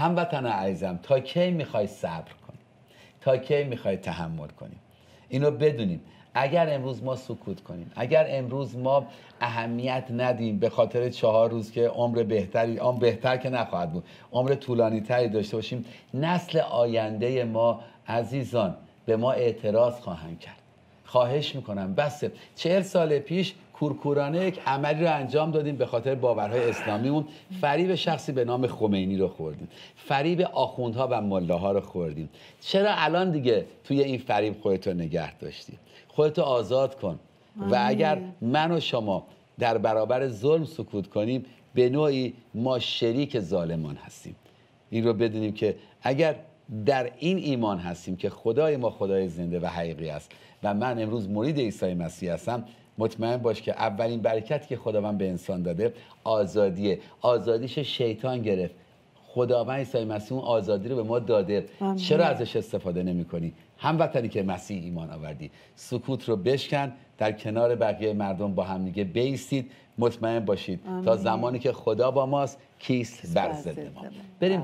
هموطن عزیزم تا کی میخوای صبر کنی تا کی میخوای تحمل کنیم اینو بدونیم اگر امروز ما سکوت کنیم اگر امروز ما اهمیت ندیم به خاطر چهار روز که عمر بهتری آن بهتر که نخواهد بود عمر طولانی تری داشته باشیم نسل آینده ما عزیزان به ما اعتراض خواهند کرد خواهش میکنم بسه چهل سال پیش کورکورانه یک عملی رو انجام دادیم به خاطر باورهای اسلامیمون فریب شخصی به نام خمینی رو خوردیم فریب آخوندها و ملاها رو خوردیم چرا الان دیگه توی این فریب رو نگه داشتی خودتو آزاد کن و اگر من و شما در برابر ظلم سکوت کنیم به نوعی ما شریک ظالمان هستیم این رو بدونیم که اگر در این ایمان هستیم که خدای ما خدای زنده و حقیقی است و من امروز مرید عیسی مسیح هستم مطمئن باش که اولین برکتی که خداوند به انسان داده آزادیه آزادیش شیطان گرفت خداوند عیسی مسیح اون آزادی رو به ما داده چرا ازش استفاده نمی کنی هموطنی که مسیح ایمان آوردی سکوت رو بشکن در کنار بقیه مردم با هم دیگه بیستید مطمئن باشید تا زمانی که خدا با ماست کیست بر ما بریم